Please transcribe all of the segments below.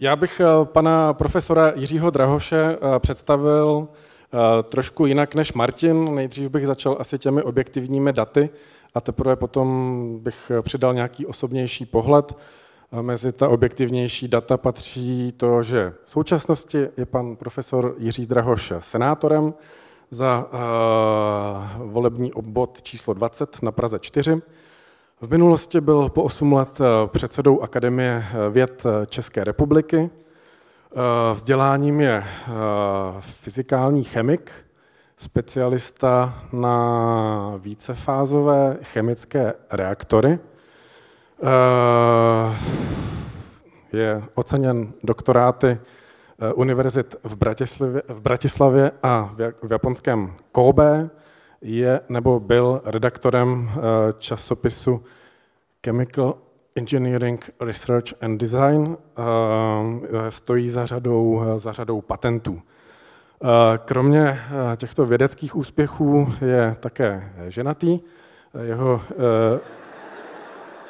Já bych eh, pana profesora Jiřího Drahoše eh, představil eh, trošku jinak než Martin. Nejdřív bych začal asi těmi objektivními daty a teprve potom bych přidal nějaký osobnější pohled. Mezi ta objektivnější data patří to, že v současnosti je pan profesor Jiří Drahoš senátorem za volební obvod číslo 20 na Praze 4 v minulosti byl po 8 let eh, předsedou Akademie eh, věd eh, České republiky. Vzděláním je fyzikální chemik, specialista na vícefázové chemické reaktory. Je oceněn doktoráty univerzit v Bratislavě, v Bratislavě a v japonském Kobe je nebo byl redaktorem eh, časopisu Chemical Engineering Research and Design, eh, eh, stojí za řadou, za řadou patentů. Kromě těchto vědeckých úspěchů je také ženatý. Jeho,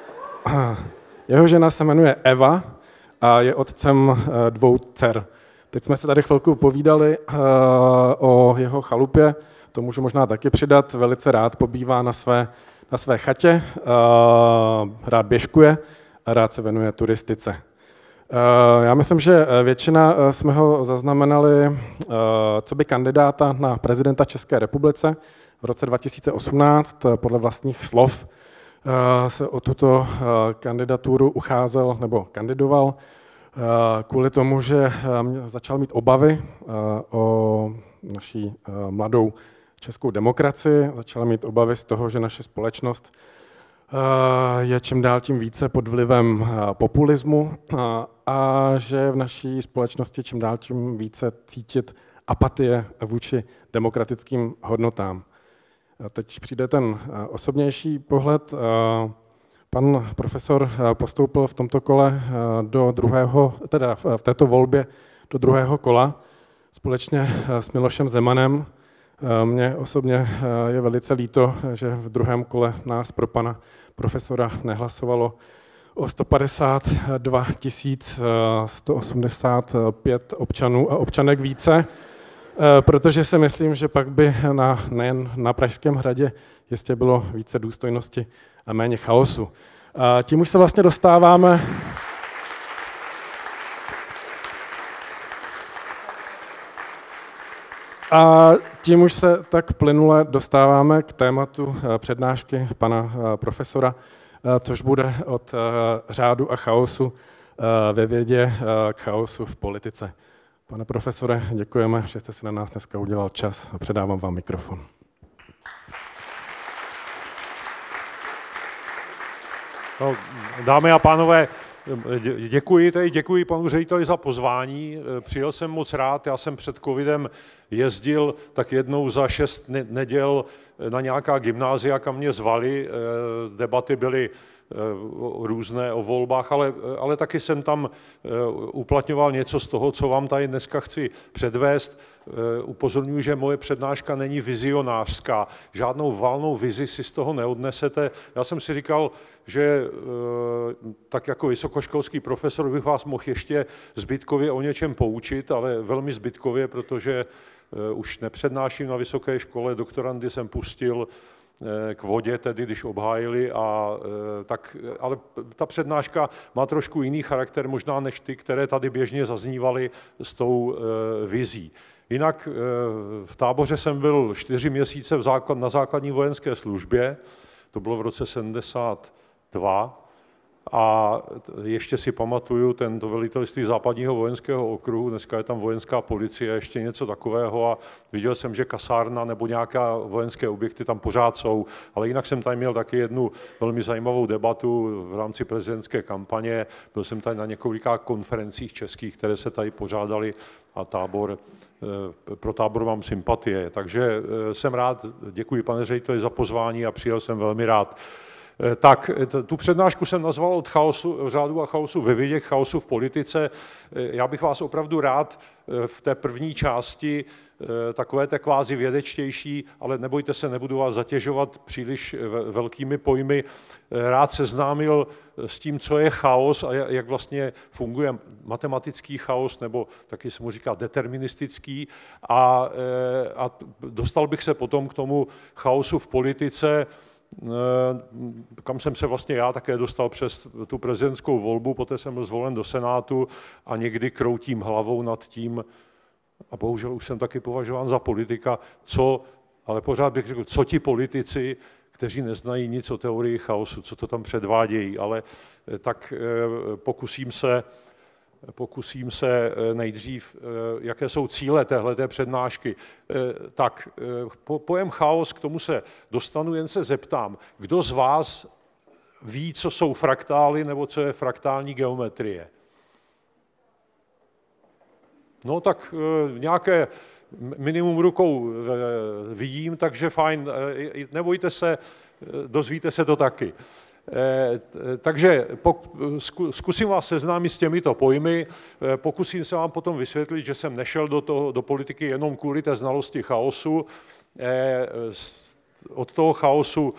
jeho žena se jmenuje Eva a je otcem dvou dcer. Teď jsme se tady chvilku povídali o jeho chalupě, to můžu možná taky přidat, velice rád pobývá na své, na své chatě, eh, rád běžkuje a rád se venuje turistice. Eh, já myslím, že eh, většina jsme ho zaznamenali co by kandidáta na prezidenta České republice v roce 2018 podle vlastních slov se o tuto kandidaturu ucházel nebo kandidoval kvůli tomu, že začal mít obavy o naší mladou českou demokracii, začala mít obavy z toho, že naše společnost eh, je čím dál tím více pod vlivem eh, populismu eh, a že v naší společnosti čím dál tím více cítit apatie vůči demokratickým hodnotám. Teď přijde ten osobnější pohled. Pan profesor postoupil v tomto kole do druhého, teda v této volbě do druhého kola společně s Milošem Zemanem. Mně osobně eh, je velice líto, že v druhém kole nás pro pana profesora nehlasovalo o 152 185 eh, občanů a občanek více, eh, protože si myslím, že pak by na, nejen na Pražském hradě jistě bylo více důstojnosti a méně chaosu. A tím už se vlastně dostáváme... A tím už se tak plynule dostáváme k tématu eh, přednášky pana eh, profesora, eh, což bude od řádu a chaosu ve vědě k chaosu v politice. Pane profesore, děkujeme, že jste si na nás dneska udělal čas a předávám vám mikrofon. No, dámy a pánové, Děkuji, tady děkuji panu řediteli za pozvání. E, přijel jsem moc rád, já jsem před covidem jezdil tak jednou za šest neděl e, na nějaká gymnázia, kam mě zvali. E, debaty byly různé o volbách, ale, ale taky jsem tam uplatňoval něco z toho, co vám tady dneska chci předvést. Eh, upozorňuji, že moje přednáška není vizionářská. Žádnou valnou vizi si z toho neodnesete. Já jsem si říkal, že eh, tak jako vysokoškolský profesor bych vás mohl ještě zbytkově o něčem poučit, ale velmi zbytkově, protože eh, už nepřednáším na vysoké škole, doktorandy jsem pustil k vodě, tedy když obhájili. A, tak, ale ta přednáška má trošku jiný charakter možná než ty, které tady běžně zaznívaly s tou vizí. Jinak eh, v táboře jsem byl čtyři měsíce v základ, na základní vojenské službě, to bylo v roce 72, a ještě si pamatuju ten to velitelství západního vojenského okruhu, dneska je tam vojenská policie, ještě něco takového a viděl jsem, že kasárna nebo nějaká vojenské objekty tam pořád jsou, ale jinak jsem tady měl taky jednu velmi zajímavou debatu v rámci prezidentské kampaně, byl jsem tady na několika konferencích českých, které se tady pořádali a tábor, eh, pro tábor mám sympatie, takže eh, jsem rád, děkuji pane řediteli za pozvání a přijel jsem velmi rád. Eh, tak eh, tu přednášku jsem nazval od chaosu, řádu a chaosu ve vědě, chaosu v politice. Eh, já bych vás opravdu rád v té první části takové té kvázi vědečtější, ale nebojte se, nebudu vás zatěžovat příliš velkými pojmy. Rád seznámil s tím, co je chaos a jak vlastně funguje matematický chaos, nebo taky se mu říká deterministický. A, a dostal bych se potom k tomu chaosu v politice, Eh, kam jsem se vlastně já také dostal přes tu prezidentskou volbu, poté jsem byl zvolen do Senátu a někdy kroutím hlavou nad tím, a bohužel už jsem taky považován za politika, co, ale pořád bych řekl, co ti politici, kteří neznají nic o teorii chaosu, co to tam předvádějí, ale eh, tak eh, pokusím se Pokusím se eh, nejdřív, eh, jaké jsou cíle téhle přednášky. Eh, tak pojem chaos, k tomu se dostanu, jen se zeptám, kdo z vás ví, co jsou fraktály nebo co je fraktální geometrie? No tak nějaké minimum rukou vidím, takže fajn, nebojte se, dozvíte se to taky. Eh, takže zkusím vás seznámit s těmito pojmy, eh, pokusím se vám potom vysvětlit, že jsem nešel do, toho, do politiky jenom kvůli té znalosti chaosu. Eh, od toho chaosu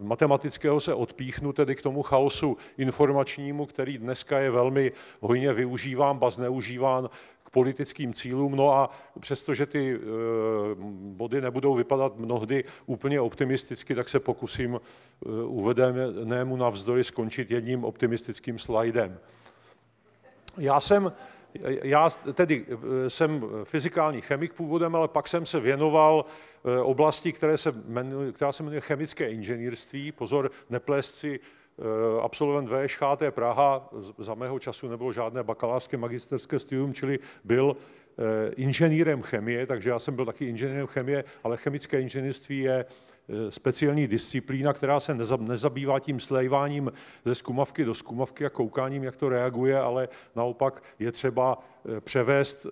matematického se odpíchnu tedy k tomu chaosu informačnímu, který dneska je velmi hojně využíván, ba zneužíván politickým cílům. No a přestože ty eh, body nebudou vypadat mnohdy úplně optimisticky, tak se pokusím eh, uvedenému navzdory skončit jedním optimistickým slajdem. Já jsem já tedy eh, jsem fyzikální chemik původem, ale pak jsem se věnoval oblasti, které se jmenuje, která se jmenuje chemické inženýrství. Pozor, neplést si Eh, absolvent VŠHT Praha, za mého času nebylo žádné bakalářské magisterské studium, čili byl eh, inženýrem chemie, takže já jsem byl taky inženýrem chemie, ale chemické inženýrství je eh, speciální disciplína, která se nezabývá tím slejváním ze skumavky do skumavky a koukáním, jak to reaguje, ale naopak je třeba převést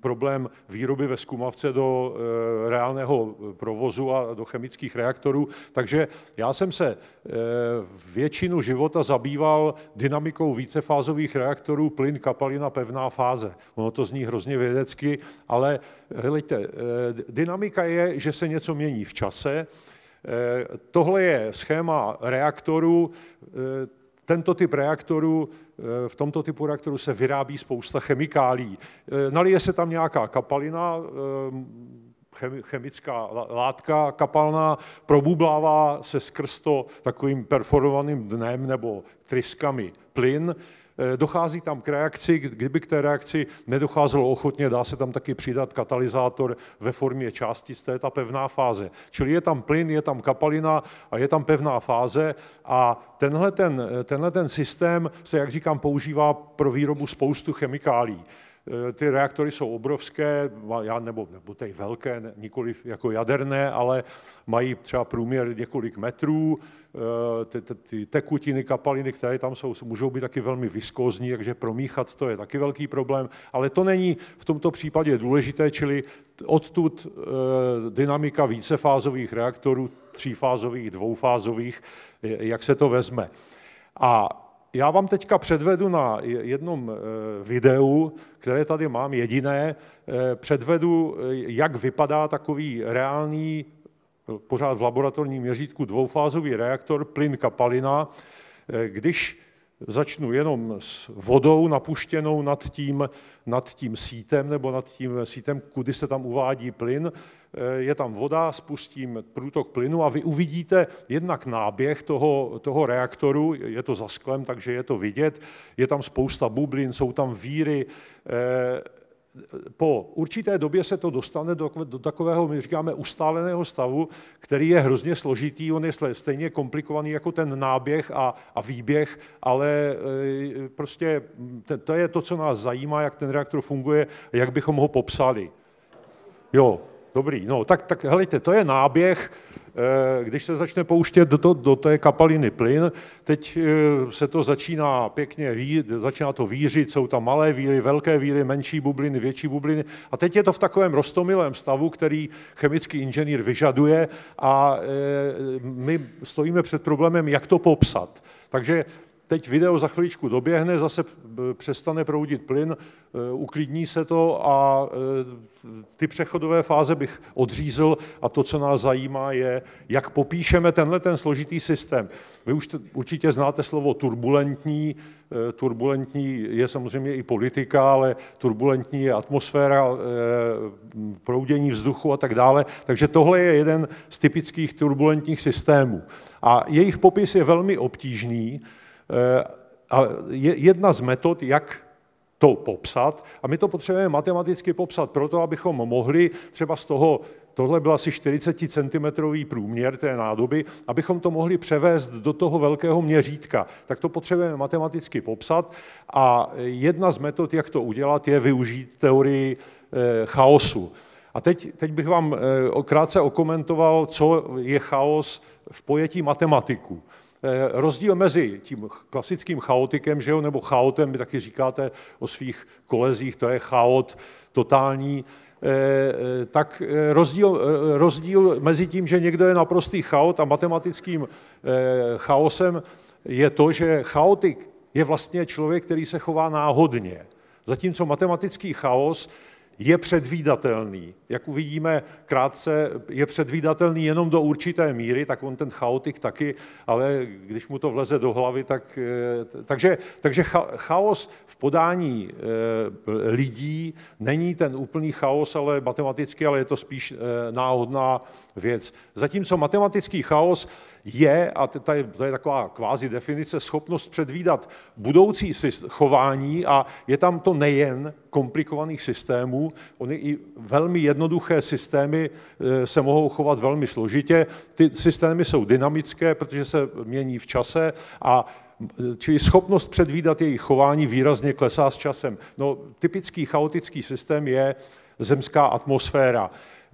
problém výroby ve zkumavce do eh, reálného provozu a do chemických reaktorů. Takže já jsem se eh, většinu života zabýval dynamikou vícefázových reaktorů, plyn, kapalina, pevná fáze. Ono to zní hrozně vědecky, ale eh, hledajte, dynamika je, že se něco mění v čase. Tohle je schéma reaktorů, tento typ reaktoru, eh, v tomto typu reaktoru se vyrábí spousta chemikálí. Eh, nalije se tam nějaká kapalina, eh, chemická látka kapalná, probublává se skrz to takovým perforovaným dnem nebo tryskami plyn, Eh, dochází tam k reakci, kdyby k té reakci nedocházelo ochotně, dá se tam taky přidat katalyzátor ve formě části, to je ta pevná fáze. Čili je tam plyn, je tam kapalina a je tam pevná fáze a tenhle ten, eh, tenhle ten systém se, jak říkám, používá pro výrobu spoustu chemikálí. Eh, ty reaktory jsou obrovské, já nebo, nebo tady velké, nikoli jako jaderné, ale mají třeba průměr několik metrů. Eh, ty, ty, ty tekutiny, kapaliny, které tam jsou, můžou být taky velmi viskózní, takže promíchat to je taky velký problém. Ale to není v tomto případě důležité, čili odtud eh, dynamika vícefázových reaktorů, třífázových, dvoufázových, jak se to vezme. A já vám teďka předvedu na jednom eh, videu, které tady mám jediné, eh, předvedu, eh, jak vypadá takový reálný, pořád v laboratorním měřítku, dvoufázový reaktor plyn kapalina, když Začnu jenom s vodou napuštěnou nad tím, nad tím sítem nebo nad tím sítem, kudy se tam uvádí plyn. Eh, je tam voda, spustím průtok plynu a vy uvidíte jednak náběh toho, toho reaktoru, je to za sklem, takže je to vidět, je tam spousta bublin, jsou tam víry, eh, po určité době se to dostane do, do takového, my říkáme, ustáleného stavu, který je hrozně složitý, on je stejně komplikovaný jako ten náběh a, a výběh, ale e, prostě to, to je to, co nás zajímá, jak ten reaktor funguje, jak bychom ho popsali. Jo, dobrý, no tak, tak helejte, to je náběh, Eh, když se začne pouštět do, do té kapaliny plyn, teď eh, se to začíná pěkně začíná to vířit, jsou tam malé víry, velké víry, menší bubliny, větší bubliny a teď je to v takovém rostomilém stavu, který chemický inženýr vyžaduje a eh, my stojíme před problémem, jak to popsat. Takže Teď video za chviličku doběhne, zase eh, přestane proudit plyn, eh, uklidní se to a eh, ty přechodové fáze bych odřízl a to, co nás zajímá, je, jak popíšeme tenhle ten složitý systém. Vy už t- určitě znáte slovo turbulentní, turbulentní je samozřejmě i politika, ale turbulentní je atmosféra, proudění vzduchu a tak dále. Takže tohle je jeden z typických turbulentních systémů. A jejich popis je velmi obtížný, Eh, a jedna z metod, jak to popsat, a my to potřebujeme matematicky popsat proto, abychom mohli třeba z toho tohle byl asi 40 cm průměr té nádoby, abychom to mohli převést do toho velkého měřítka. Tak to potřebujeme matematicky popsat a jedna z metod, jak to udělat, je využít teorii eh, chaosu. A teď, teď bych vám eh, krátce okomentoval, co je chaos v pojetí matematiku. Eh, rozdíl mezi tím klasickým chaotikem, že jo, nebo chaotem, vy taky říkáte o svých kolezích, to je chaot totální, eh, eh, tak rozdíl, rozdíl mezi tím, že někdo je naprostý chaot a matematickým chaosem, je to, že chaotik je vlastně člověk, který se chová náhodně. Zatímco matematický chaos je předvídatelný. Jak uvidíme krátce, je předvídatelný jenom do určité míry, tak on ten chaotik taky, ale když mu to vleze do hlavy, tak... Eh, takže, takže chaos v podání eh, lidí není ten úplný chaos, ale matematicky, ale je to spíš eh, náhodná věc. Zatímco matematický chaos je, a to je, to je taková kvázi definice, schopnost předvídat budoucí chování a je tam to nejen komplikovaných systémů, oni i velmi jednoduché systémy e, se mohou chovat velmi složitě. Ty systémy jsou dynamické, protože se mění v čase a e, čili schopnost předvídat jejich chování výrazně klesá s časem. No, typický chaotický systém je zemská atmosféra.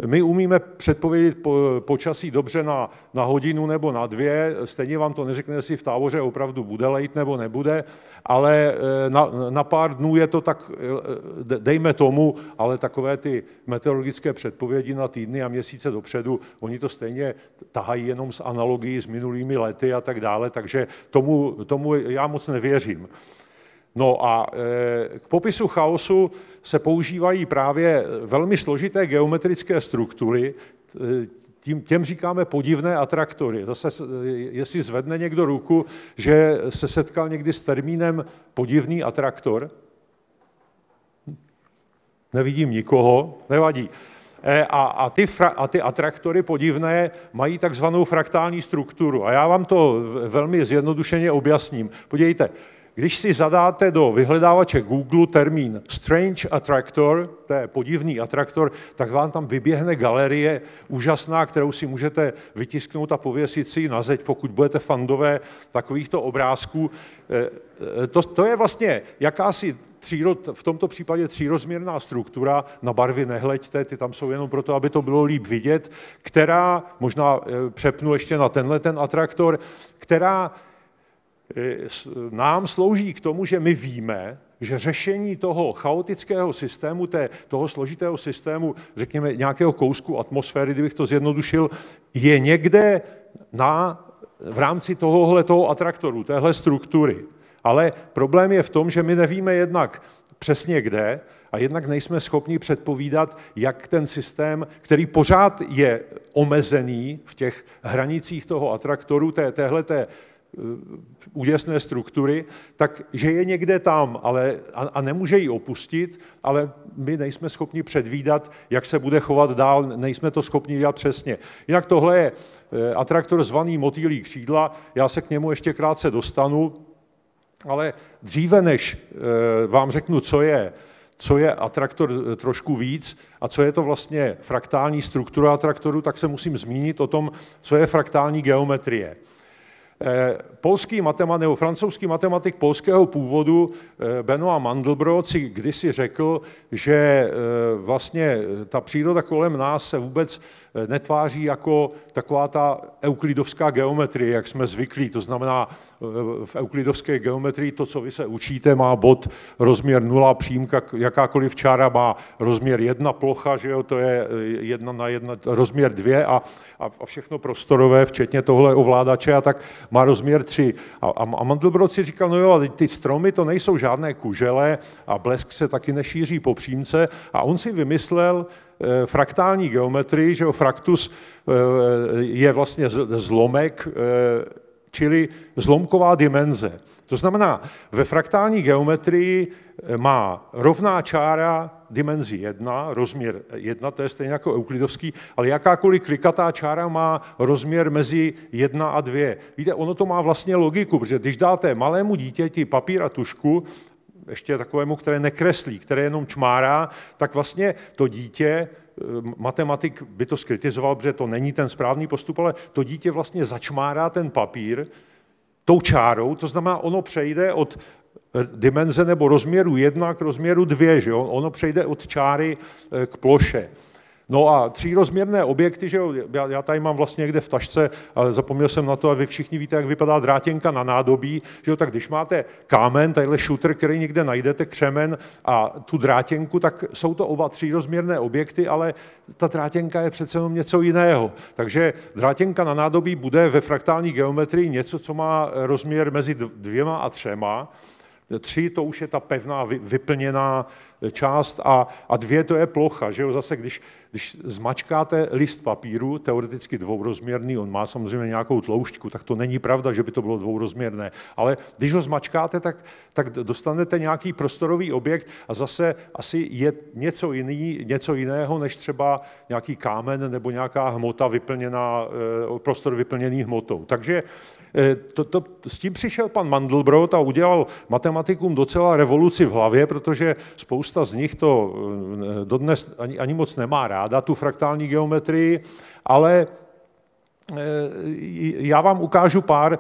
My umíme předpovědět počasí dobře na, na hodinu nebo na dvě, stejně vám to neřekne, jestli v táboře opravdu bude lejt nebo nebude, ale eh, na, na pár dnů je to tak, eh, dejme tomu, ale takové ty meteorologické předpovědi na týdny a měsíce dopředu, oni to stejně tahají jenom z analogií s minulými lety a tak dále, takže tomu, tomu já moc nevěřím. No a e, k popisu chaosu se používají právě velmi složité geometrické struktury, e, tím, těm říkáme podivné atraktory. Zase, e, jestli zvedne někdo ruku, že se setkal někdy s termínem podivný atraktor, nevidím nikoho, nevadí. A, a, ty fra, a ty atraktory podivné mají takzvanou fraktální strukturu. A já vám to velmi zjednodušeně objasním. Podívejte, když si zadáte do vyhledávače Google termín Strange Attractor, to je podivný atraktor, tak vám tam vyběhne galerie úžasná, kterou si můžete vytisknout a pověsit si na zeď, pokud budete fandové takovýchto obrázků. Eh, eh, to, to je vlastně jakási tříro, v tomto případě třírozměrná struktura, na barvy nehleďte, ty tam jsou jenom proto, aby to bylo líp vidět, která, možná eh, přepnu ještě na tenhle ten atraktor, která Eh, nám slouží k tomu, že my víme, že řešení toho chaotického systému, té, toho složitého systému, řekněme, nějakého kousku atmosféry, kdybych to zjednodušil, je někde na, v rámci tohohle toho atraktoru, téhle struktury. Ale problém je v tom, že my nevíme jednak přesně kde a jednak nejsme schopni předpovídat, jak ten systém, který pořád je omezený v těch hranicích toho atraktoru, té, téhleté Eh, úděsné struktury, tak že je někde tam ale, a, a nemůže ji opustit, ale my nejsme schopni předvídat, jak se bude chovat dál, nejsme to schopni dělat přesně. Jinak tohle je eh, atraktor zvaný motýlí křídla, já se k němu ještě krátce dostanu, ale dříve než eh, vám řeknu, co je, co je atraktor trošku víc a co je to vlastně fraktální struktura atraktoru, tak se musím zmínit o tom, co je fraktální geometrie. Eh, polský matematik nebo francouzský matematik polského původu eh, Benoit Mandelbrot si kdysi řekl, že eh, vlastně ta příroda kolem nás se vůbec netváří jako taková ta euklidovská geometrie, jak jsme zvyklí. To znamená, eh, v euklidovské geometrii to, co vy se učíte, má bod rozměr 0, přímka, jakákoliv čára má rozměr 1, plocha, že jo, to je 1 eh, na 1, rozměr 2 a, a, všechno prostorové, včetně tohle ovládače a tak má rozměr 3. A, a, a Mandelbrot si říkal, no jo, ale ty stromy to nejsou žádné kužele a blesk se taky nešíří po přímce a on si vymyslel, Eh, fraktální geometrii, že o fraktus eh, je vlastně zlomek, eh, čili zlomková dimenze. To znamená, ve fraktální geometrii má rovná čára dimenzi 1, rozměr 1, to je stejně jako euklidovský, ale jakákoliv klikatá čára má rozměr mezi 1 a 2. Víte, ono to má vlastně logiku, protože když dáte malému dítěti papír a tušku ještě takovému, které nekreslí, které jenom čmárá, tak vlastně to dítě, eh, matematik by to skritizoval, protože to není ten správný postup, ale to dítě vlastně začmárá ten papír tou čárou, to znamená, ono přejde od eh, dimenze nebo rozměru jedna k rozměru dvě, že jo? ono přejde od čáry eh, k ploše. No a třírozměrné objekty, že jo, já, já tady mám vlastně někde v tašce, ale zapomněl jsem na to, a vy všichni víte, jak vypadá drátěnka na nádobí, že jo, tak když máte kámen, tadyhle šuter, který někde najdete, křemen a tu drátěnku, tak jsou to oba třírozměrné objekty, ale ta drátěnka je přece jenom něco jiného. Takže drátěnka na nádobí bude ve fraktální geometrii něco, co má rozměr mezi dvěma a třema, Tři to už je ta pevná, vyplněná část a, a dvě to je plocha. Že jo? Zase když když zmačkáte list papíru, teoreticky dvourozměrný, on má samozřejmě nějakou tloušťku, tak to není pravda, že by to bylo dvourozměrné. Ale když ho zmačkáte, tak, tak dostanete nějaký prostorový objekt a zase asi je něco, jiný, něco jiného, než třeba nějaký kámen nebo nějaká hmota vyplněná, eh, prostor vyplněný hmotou. Takže eh, to, to, s tím přišel pan Mandelbrot a udělal matematikům docela revoluci v hlavě, protože spousta z nich to eh, dodnes ani, ani moc nemá rád ráda, tu fraktální geometrii, ale e, já vám ukážu pár,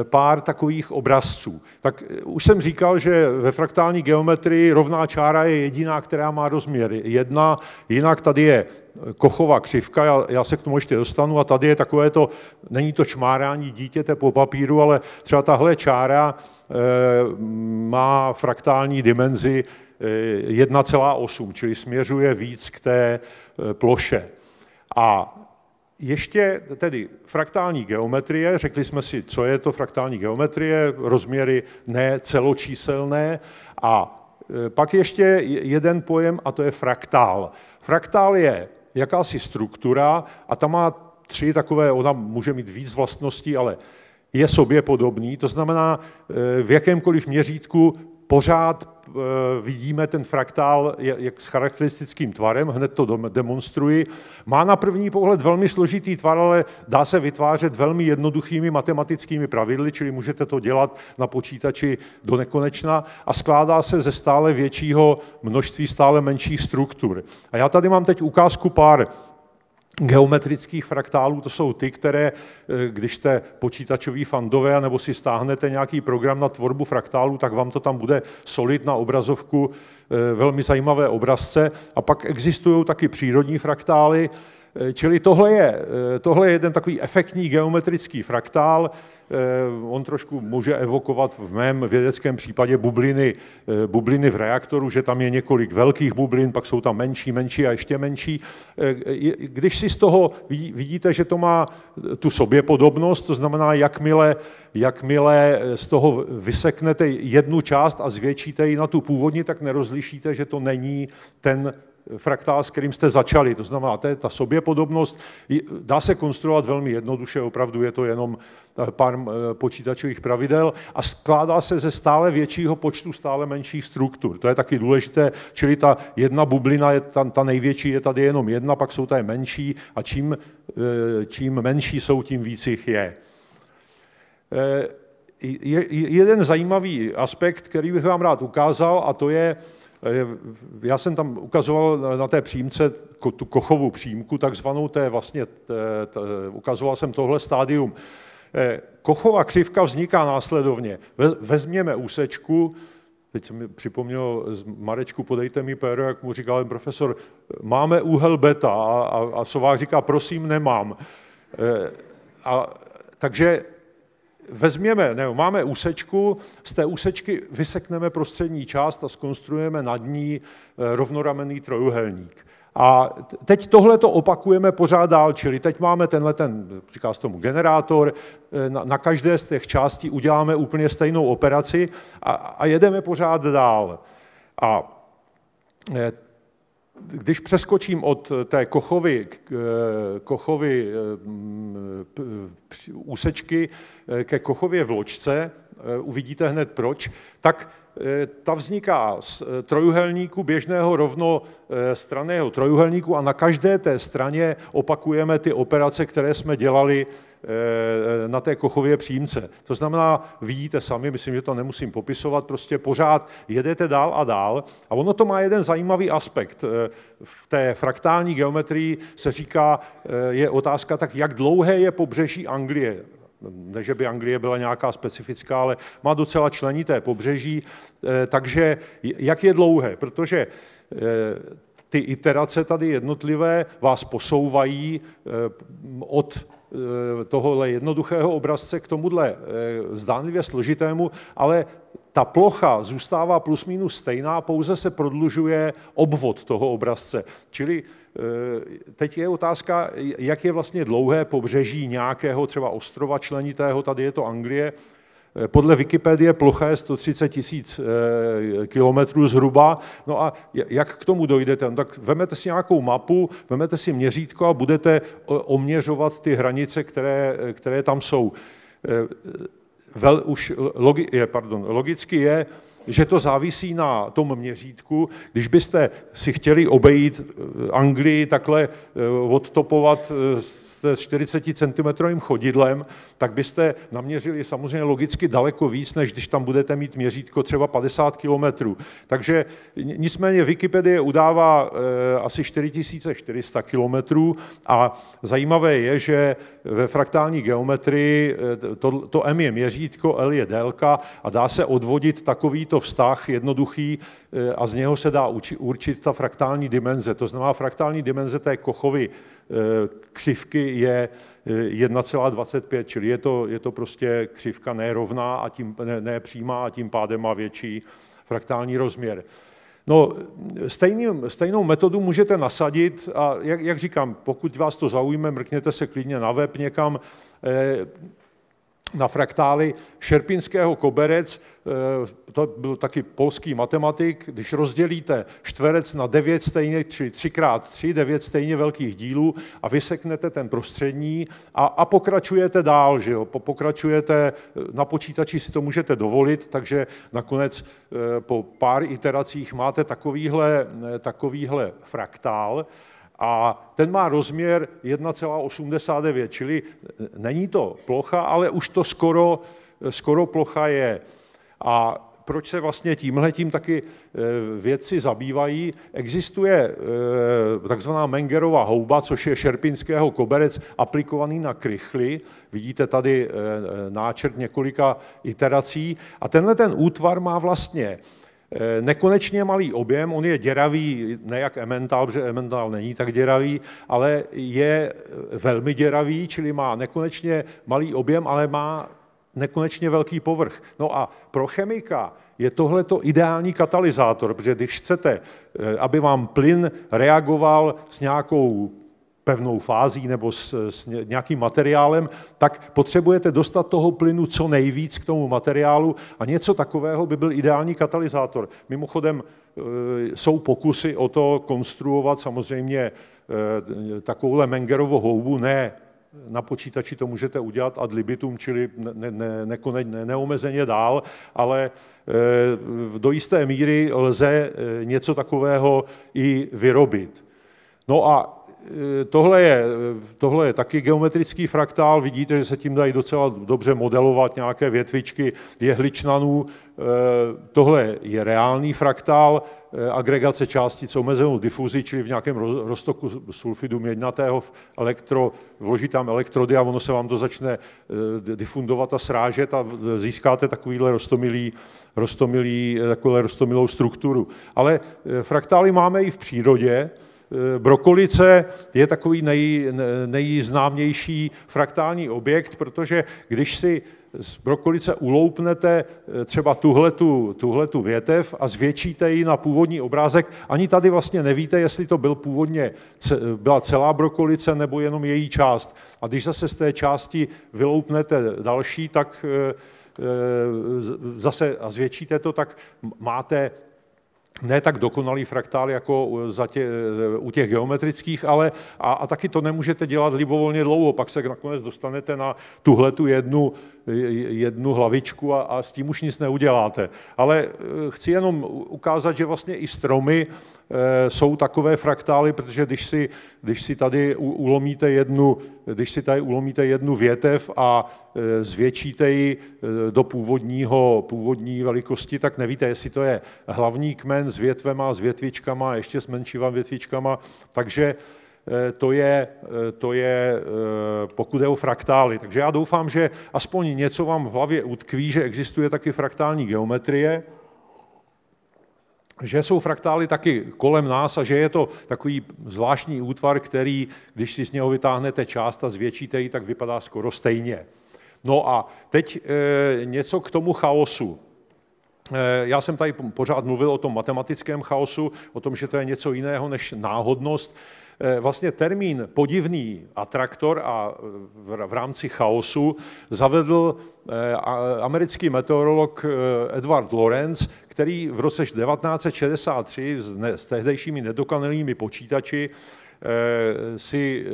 e, pár takových obrazců. Tak e, už jsem říkal, že ve fraktální geometrii rovná čára je jediná, která má rozměr jedna, jinak tady je kochová křivka, já, já se k tomu ještě dostanu, a tady je takové to, není to čmárání dítěte po papíru, ale třeba tahle čára e, má fraktální dimenzi 1,8, čili směřuje víc k té Eh, ploše. A ještě tedy fraktální geometrie, řekli jsme si, co je to fraktální geometrie, rozměry ne celočíselné a eh, pak ještě jeden pojem a to je fraktál. Fraktál je jakási struktura a ta má tři takové, ona může mít víc vlastností, ale je sobě podobný, to znamená eh, v jakémkoliv měřítku pořád Eh, vidíme ten fraktál jak s charakteristickým tvarem, hned to demonstruji. Má na první pohled velmi složitý tvar, ale dá se vytvářet velmi jednoduchými matematickými pravidly, čili můžete to dělat na počítači do nekonečna a skládá se ze stále většího množství stále menších struktur. A já tady mám teď ukázku pár geometrických fraktálů, to jsou ty, které, eh, když jste počítačový fandové nebo si stáhnete nějaký program na tvorbu fraktálů, tak vám to tam bude solid na obrazovku eh, velmi zajímavé obrazce. A pak existují taky přírodní fraktály, Čili tohle je, tohle je jeden takový efektní geometrický fraktál. Eh, on trošku může evokovat v mém vědeckém případě bubliny, eh, bubliny v reaktoru, že tam je několik velkých bublin, pak jsou tam menší, menší a ještě menší. Eh, když si z toho vidíte, že to má tu soběpodobnost, to znamená, jakmile, jakmile z toho vyseknete jednu část a zvětšíte ji na tu původní, tak nerozlišíte, že to není ten fraktál, s kterým jste začali. To znamená, to je ta soběpodobnost. Dá se konstruovat velmi jednoduše, opravdu je to jenom eh, pár eh, počítačových pravidel a skládá se ze stále většího počtu stále menších struktur. To je taky důležité, čili ta jedna bublina, je ta, ta největší je tady jenom jedna, pak jsou tady menší a čím, eh, čím menší jsou, tím víc jich je. Je, jeden zajímavý aspekt, který bych vám rád ukázal, a to je já jsem tam ukazoval na té přímce tu kochovu přímku, takzvanou té vlastně, ukazoval jsem tohle stádium. Eh, Kochova křivka vzniká následovně. Vezměme úsečku, teď se mi připomněl, Marečku, podejte mi péro, jak mu říkal profesor, máme úhel beta a, a, a Sovák říká, prosím, nemám. Eh, a, takže vezměme, ne, máme úsečku, z té úsečky vysekneme prostřední část a skonstruujeme nad ní e, rovnoramenný trojuhelník. A teď tohle to opakujeme pořád dál, čili teď máme tenhle ten, říká se tomu generátor, e, na, na každé z těch částí uděláme úplně stejnou operaci a, a jedeme pořád dál. A e, když přeskočím od té kochovy, kochovy úsečky Eh, ke Kochově v Ločce, eh, uvidíte hned proč, tak eh, ta vzniká z trojuhelníku běžného rovno straného trojuhelníku a na každé té straně opakujeme ty operace, které jsme dělali na té kochově přímce. To znamená, vidíte sami, myslím, že to nemusím popisovat, prostě pořád jedete dál a dál. A ono to má jeden zajímavý aspekt. V té fraktální geometrii se říká, je otázka tak, jak dlouhé je pobřeží Anglie ne, že by Anglie byla nějaká specifická, ale má docela členité pobřeží, eh, takže jak je dlouhé, protože eh, ty iterace tady jednotlivé vás posouvají eh, od tohohle jednoduchého obrazce k tomuhle zdánlivě složitému, ale ta plocha zůstává plus minus stejná, pouze se prodlužuje obvod toho obrazce. Čili Eh, teď je otázka, jak je vlastně dlouhé pobřeží nějakého třeba ostrova členitého, tady je to Anglie, eh, podle Wikipedie plocha je 130 tisíc eh, kilometrů zhruba. No a jak k tomu dojdete? No tak vemete si nějakou mapu, vemete si měřítko a budete oměřovat ty hranice, které, které tam jsou. Vel, už logi, je, pardon, logicky je, že to závisí na tom měřítku. Když byste si chtěli obejít eh, Anglii takhle eh, odtopovat s 40 cm chodidlem, tak byste naměřili samozřejmě logicky daleko víc, než když tam budete mít měřítko třeba 50 km. Takže nicméně Wikipedie udává eh, asi 4400 km a zajímavé je, že ve fraktální geometrii to, to M je měřítko, L je délka a dá se odvodit takovýto to vztah jednoduchý eh, a z něho se dá určit ta fraktální dimenze. To znamená, fraktální dimenze té kochovy eh, křivky je 1,25, eh, čili je to, je to prostě křivka nerovná a tím ne, ne přímá a tím pádem má větší fraktální rozměr. No, stejným, stejnou metodu můžete nasadit a jak, jak říkám, pokud vás to zaujme, mrkněte se klidně na web někam na fraktály Šerpinského koberec, eh, to byl taky polský matematik, když rozdělíte čtverec na devět stejně, tři třikrát krát devět stejně velkých dílů a vyseknete ten prostřední a, a pokračujete dál, že jo? pokračujete, eh, na počítači si to můžete dovolit, takže nakonec eh, po pár iteracích máte takovýhle, takovýhle fraktál a ten má rozměr 1,89, čili eh, není to plocha, ale už to skoro, eh, skoro plocha je. A proč se vlastně tímhle tím taky eh, vědci zabývají. Existuje takzvaná Mengerova houba, což je šerpinského koberec aplikovaný na krychly. Vidíte tady náčrt několika iterací. A tenhle ten útvar má vlastně Eh, nekonečně malý objem, on je děravý, ne jak Emmental, protože Emmental není tak děravý, ale je eh, velmi děravý, čili má nekonečně malý objem, ale má nekonečně velký povrch. No a pro chemika je tohle to ideální katalyzátor, protože když chcete, eh, aby vám plyn reagoval s nějakou pevnou fází nebo s, s nějakým materiálem, tak potřebujete dostat toho plynu co nejvíc k tomu materiálu a něco takového by byl ideální katalyzátor. Mimochodem e, jsou pokusy o to konstruovat samozřejmě e, takovouhle Mengerovo houbu, ne na počítači to můžete udělat ad libitum, čili ne, ne, ne, neomezeně dál, ale e, v do jisté míry lze něco takového i vyrobit. No a Tohle je, tohle je taky geometrický fraktál, vidíte, že se tím dají docela dobře modelovat nějaké větvičky jehličnanů. Eh, tohle je reálný fraktál, eh, agregace částic omezenou difuzi, čili v nějakém roztoku sulfidu mědnatého elektro, vloží tam elektrody a ono se vám to začne eh, difundovat a srážet a získáte takovýhle rostomilý, rostomilý, takovýhle rostomilou strukturu. Ale fraktály máme i v přírodě, Eh, brokolice je takový nej, nejznámější fraktální objekt, protože když si z brokolice uloupnete eh, třeba tuhletu, tuhletu větev a zvětšíte ji na původní obrázek. Ani tady vlastně nevíte, jestli to byl původně, byla celá brokolice nebo jenom její část. A když zase z té části vyloupnete další, tak eh, zase a zvětšíte to, tak máte ne tak dokonalý fraktál jako za tě, u těch geometrických, ale a, a taky to nemůžete dělat libovolně dlouho, pak se nakonec dostanete na tuhle tu jednu, jednu hlavičku a, a s tím už nic neuděláte. Ale eh, chci jenom ukázat, že vlastně i stromy Eh, jsou takové fraktály, protože když si, když si tady ulomíte jednu, když si tady ulomíte jednu větev a eh, zvětšíte ji eh, do původního, původní velikosti, tak nevíte, jestli to je hlavní kmen s větvema, s větvičkama, ještě s menšíma větvičkama, takže to je, to je, pokud je o fraktály. Takže já doufám, že aspoň něco vám v hlavě utkví, že existuje taky fraktální geometrie, že jsou fraktály taky kolem nás a že je to takový zvláštní útvar, který, když si z něho vytáhnete část a zvětšíte ji, tak vypadá skoro stejně. No a teď e, něco k tomu chaosu. Eh, já jsem tady pořád mluvil o tom matematickém chaosu, o tom, že to je něco jiného než náhodnost. Eh, vlastně termín podivný atraktor a eh, v rámci chaosu zavedl eh, americký meteorolog Edward Lorenz, který v roce 1963 s tehdejšími nedokonalými počítači si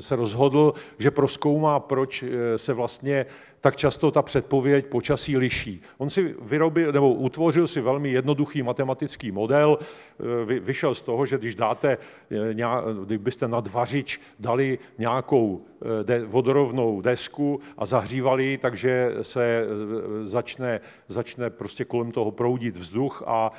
se rozhodl, že proskoumá, proč se vlastně tak často ta předpověď počasí liší. On si vyrobil, nebo utvořil si velmi jednoduchý matematický model, Eh, vyšel z toho, že když dáte, eh, kdybyste na dvařič dali nějakou eh, vodorovnou desku a zahřívali ji, takže se začne, začne prostě kolem toho proudit vzduch a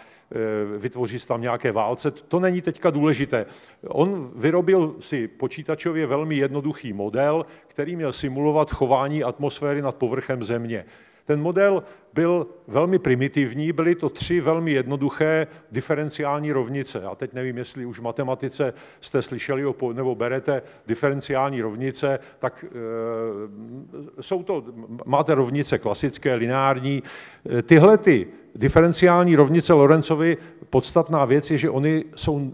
vytvoří se tam nějaké válce. To není teďka důležité. On vyrobil si počítačově velmi jednoduchý model, který měl simulovat chování atmosféry nad povrchem Země. Ten model byl velmi primitivní, byly to tři velmi jednoduché diferenciální rovnice. A teď nevím, jestli už v matematice jste slyšeli nebo berete diferenciální rovnice, tak e, jsou to, máte rovnice klasické, lineární. E, tyhle ty diferenciální rovnice Lorencovi podstatná věc je, že oni jsou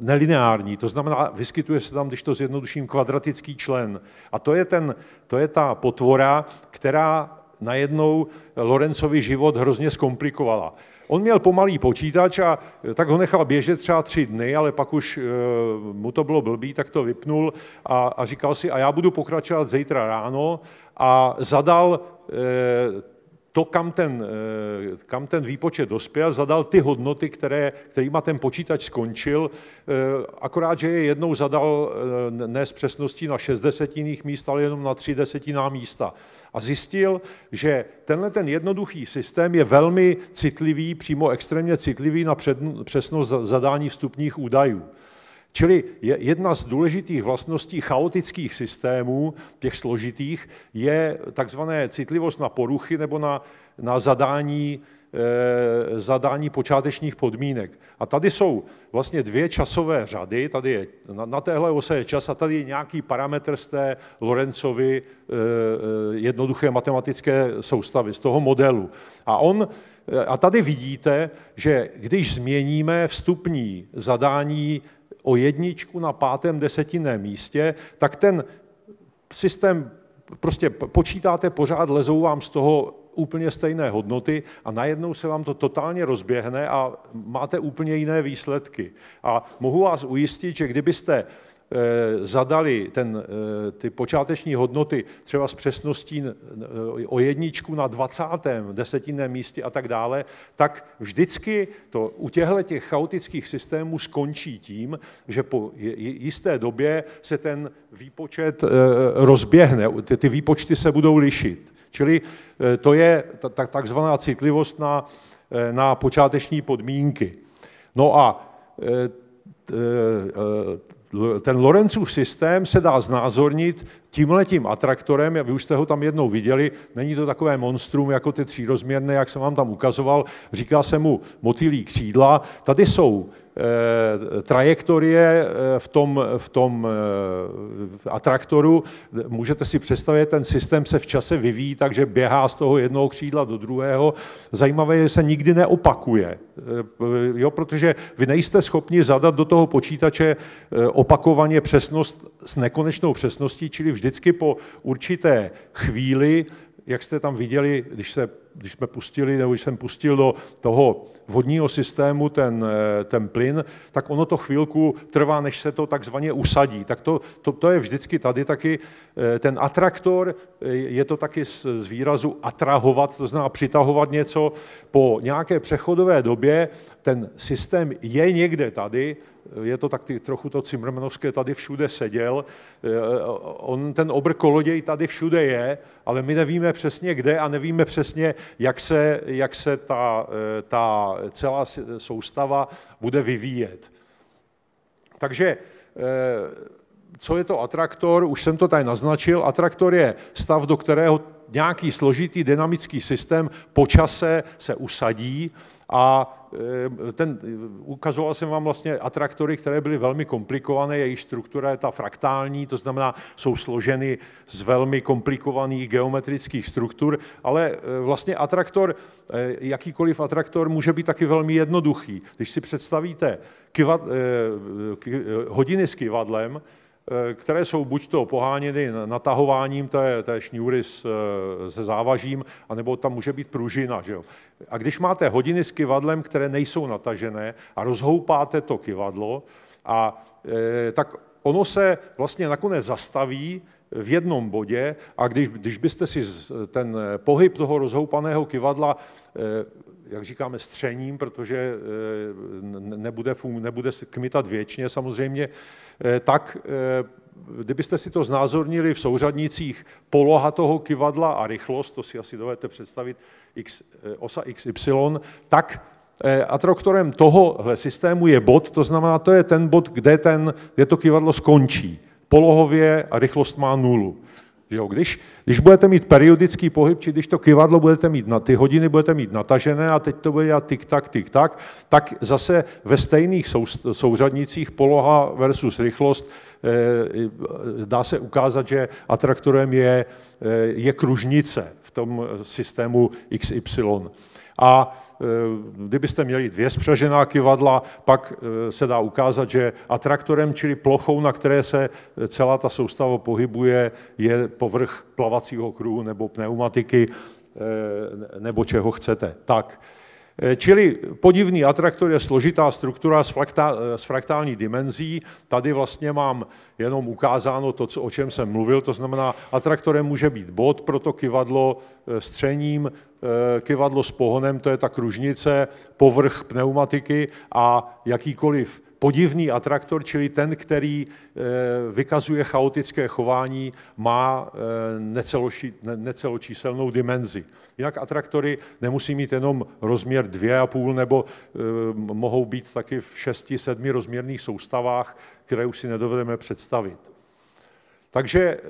nelineární, to znamená, vyskytuje se tam, když to zjednoduším, kvadratický člen. A to je, ten, to je ta potvora, která najednou Lorencovi život hrozně zkomplikovala. On měl pomalý počítač a tak ho nechal běžet třeba tři dny, ale pak už eh, mu to bylo blbý, tak to vypnul a, a říkal si, a já budu pokračovat zítra ráno a zadal eh, to, kam ten, eh, kam ten výpočet dospěl, zadal ty hodnoty, které, kterýma ten počítač skončil, akorát, že je jednou zadal ne s přesností na šest desetinných míst, ale jenom na tři desetiná místa a zjistil, že tenhle ten jednoduchý systém je velmi citlivý, přímo extrémně citlivý na přesnost zadání vstupních údajů. Čili jedna z důležitých vlastností chaotických systémů, těch složitých, je takzvané citlivost na poruchy nebo na, na zadání Eh, zadání počátečních podmínek. A tady jsou vlastně dvě časové řady, tady je, na, téhle ose je čas a tady je nějaký parametr z té Lorencovy eh, eh, jednoduché matematické soustavy, z toho modelu. A on a tady vidíte, že když změníme vstupní zadání o jedničku na pátém desetinném místě, tak ten systém prostě počítáte pořád, lezou vám z toho úplně stejné hodnoty a najednou se vám to totálně rozběhne a máte úplně jiné výsledky. A mohu vás ujistit, že kdybyste eh, zadali ten, eh, ty počáteční hodnoty třeba s přesností eh, o jedničku na 20. desetinném místě a tak dále, tak vždycky to u těchto těch chaotických systémů skončí tím, že po jisté době se ten výpočet rozběhne, ty, ty výpočty se budou lišit. Čili eh, to je takzvaná citlivost na, eh, na počáteční podmínky. No a eh, ten Lorencův systém se dá znázornit tímhletím atraktorem, vy už jste ho tam jednou viděli, není to takové monstrum jako ty třírozměrné, jak jsem vám tam ukazoval, říká se mu motýlí křídla. Tady jsou Eh, trajektorie eh, v tom, v tom eh, v atraktoru, můžete si představit, ten systém se v čase vyvíjí, takže běhá z toho jednoho křídla do druhého. Zajímavé je, že se nikdy neopakuje, jo, protože vy nejste schopni zadat do toho počítače opakovaně přesnost s nekonečnou přesností, čili vždycky po určité chvíli, jak jste tam viděli, když se když jsme pustili, nebo když jsem pustil do toho vodního systému ten, eh, ten plyn, tak ono to chvílku trvá, než se to takzvaně usadí. Tak to, to, to je vždycky tady taky, eh, ten atraktor, eh, je to taky z, z výrazu atrahovat, to znamená přitahovat něco. Po nějaké přechodové době ten systém je někde tady, je to tak ty, trochu to Cimrmanovské, tady všude seděl, on ten obr koloděj tady všude je, ale my nevíme přesně kde a nevíme přesně, jak se, jak se ta, eh, ta celá soustava bude vyvíjet. Takže eh, co je to atraktor? Už jsem to tady naznačil. Atraktor je stav, do kterého nějaký složitý dynamický systém po čase se usadí a e, ten, e, ukazoval jsem vám vlastně atraktory, které byly velmi komplikované, jejich struktura je ta fraktální, to znamená, jsou složeny z velmi komplikovaných geometrických struktur, ale e, vlastně atraktor, jakýkoliv atraktor může být taky velmi jednoduchý. Když si představíte kivad, hodiny s kivadlem, Eh, které jsou buď to poháněny natahováním té, té šňůry eh, se závažím, anebo tam může být pružina. Že jo? A když máte hodiny s kivadlem, které nejsou natažené a rozhoupáte to kivadlo, a, e, tak ono se vlastně nakonec zastaví v jednom bodě a když, když byste si ten pohyb toho rozhoupaného kivadla jak říkáme, střením, protože eh, nebude, nebude kmitat věčně samozřejmě, eh, tak eh, kdybyste si to znázornili v souřadnicích poloha toho kivadla a rychlost, to si asi dovedete představit, x, osa XY, tak atraktorem tohohle systému je bod, to znamená, to je ten bod, kde, ten, kde to kivadlo skončí. Polohově a rychlost má nulu. Že jo? Když, když budete mít periodický pohyb, či když to kivadlo budete mít na ty hodiny, budete mít natažené a teď to bude dělat tik-tak, tik-tak, tak zase ve stejných sou, souřadnicích poloha versus rychlost e, dá se ukázat, že atraktorem je, e, je kružnice v tom eh, systému XY a e, kdybyste měli dvě spřažená kivadla, pak e, se dá ukázat, že atraktorem, čili plochou, na které se e, celá ta soustava pohybuje, je povrch plavacího kruhu nebo pneumatiky nebo čeho chcete. Tak, Eh, čili podivný atraktor je složitá struktura s, frakta, eh, s fraktální dimenzí. Tady vlastně mám jenom ukázáno to, co, o čem jsem mluvil, to znamená, atraktorem může být bod, proto kivadlo eh, s třením, kivadlo s pohonem, to je ta kružnice, povrch pneumatiky a jakýkoliv podivný atraktor, čili ten, který eh, vykazuje chaotické chování, má eh, neceločíselnou dimenzi. Jinak atraktory nemusí mít jenom rozměr 2,5 nebo eh, mohou být taky v 6-7 rozměrných soustavách, které už si nedovedeme představit. Takže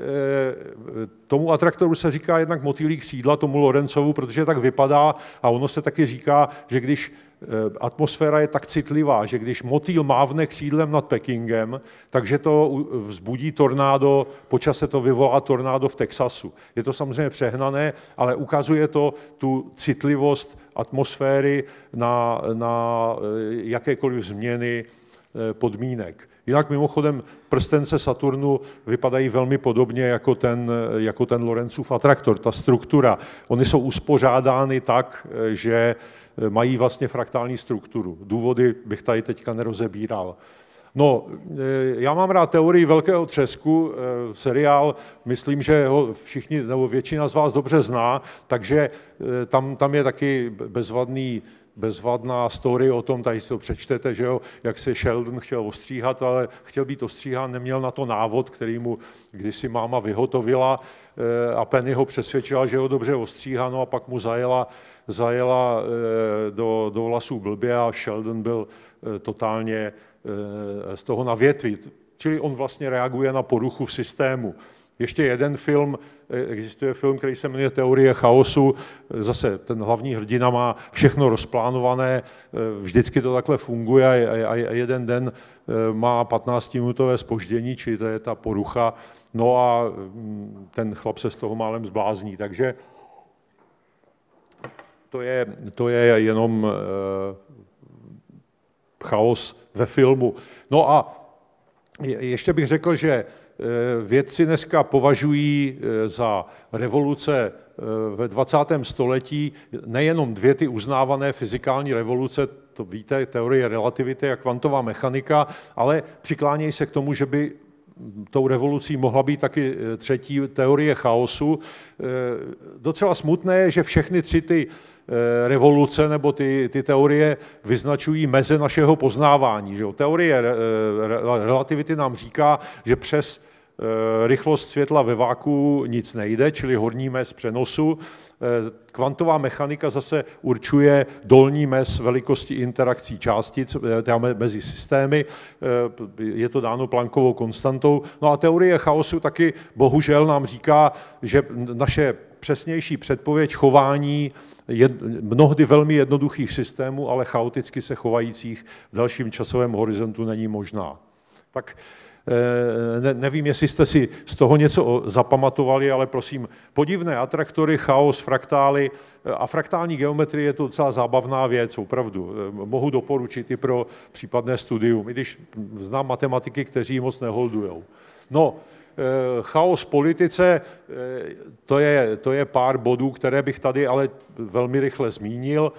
tomu atraktoru se říká jednak motýlí křídla, tomu Lorencovu, protože tak vypadá a ono se taky říká, že když Eh, atmosféra je tak citlivá, že když motýl mávne křídlem nad Pekingem, takže to vzbudí tornádo, počase to vyvolá tornádo v Texasu. Je to samozřejmě přehnané, ale ukazuje to tu citlivost atmosféry na, na eh, jakékoliv změny eh, podmínek. Jinak mimochodem prstence Saturnu vypadají velmi podobně jako ten, jako ten Lorenzův atraktor, ta struktura. Oni jsou uspořádány tak, že mají vlastně fraktální strukturu. Důvody bych tady teďka nerozebíral. No, e, já mám rád teorii velkého třesku, e, seriál, myslím, že ho všichni, nebo většina z vás dobře zná, takže e, tam, tam je taky bezvadný bezvadná story o tom, tady si to přečtete, že jo, jak se Sheldon chtěl ostříhat, ale chtěl být ostříhán, neměl na to návod, který mu kdysi máma vyhotovila eh, a Penny ho přesvědčila, že ho dobře ostříháno a pak mu zajela, zajela eh, do, do vlasů blbě a Sheldon byl eh, totálně z toho na větvi. Čili on vlastně reaguje na poruchu v systému. Ještě jeden film, eh, existuje film, který se jmenuje Teorie chaosu, eh, zase ten hlavní hrdina má všechno rozplánované, eh, vždycky to takhle funguje a jeden den má 15-minutové spoždění, či to je ta porucha, no a mm, ten chlap se z toho málem zblázní, takže to je, to je jenom chaos ve filmu. No a ještě bych řekl, že Eh, vědci dneska považují eh, za revoluce eh, ve 20. století nejenom dvě ty uznávané fyzikální revoluce, to víte, teorie relativity a kvantová mechanika, ale přiklánějí se k tomu, že by hm, tou revolucí mohla být taky třetí teorie chaosu. Docela smutné je, že všechny tři ty revoluce nebo ty, ty teorie vyznačují meze našeho poznávání. Že jo? Teorie relativity nám říká, že přes Eh, rychlost světla ve váku nic nejde, čili horní mez přenosu. Eh, kvantová mechanika zase určuje dolní mez velikosti interakcí částic eh, mezi systémy, je to dáno plankovou konstantou. No a teorie chaosu taky bohužel nám říká, že naše přesnější předpověď chování je mnohdy velmi jednoduchých systémů, ale chaoticky se chovajících v dalším časovém horizontu není možná. Tak Eh, ne, nevím, jestli jste si z toho něco zapamatovali, ale prosím, podivné atraktory, chaos, fraktály eh, a fraktální geometrie je to docela zábavná věc, opravdu. Eh, mohu doporučit i pro případné studium, i když znám matematiky, kteří moc neholdujou. No, chaos politice, to je, to je pár bodů, které bych tady ale velmi rychle zmínil.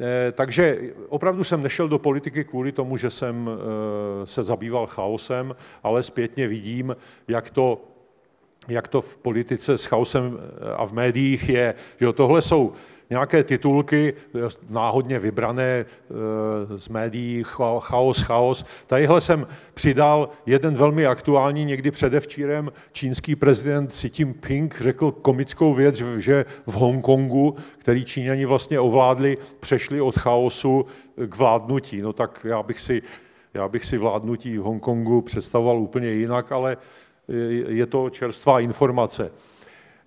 Eh, takže opravdu jsem nešel do politiky kvůli tomu, že jsem eh, se zabýval chaosem, ale zpětně vidím, jak to, jak to v politice s chaosem eh, a v médiích je. Že tohle jsou nějaké titulky, eh, náhodně vybrané eh, z médií, chaos, chaos. Tadyhle jsem přidal jeden velmi aktuální, někdy předevčírem čínský prezident Xi Jinping řekl komickou věc, že v Hongkongu, který Číňani vlastně ovládli, přešli od chaosu k vládnutí. No tak já bych si, já bych si vládnutí v Hongkongu představoval úplně jinak, ale eh, je to čerstvá informace.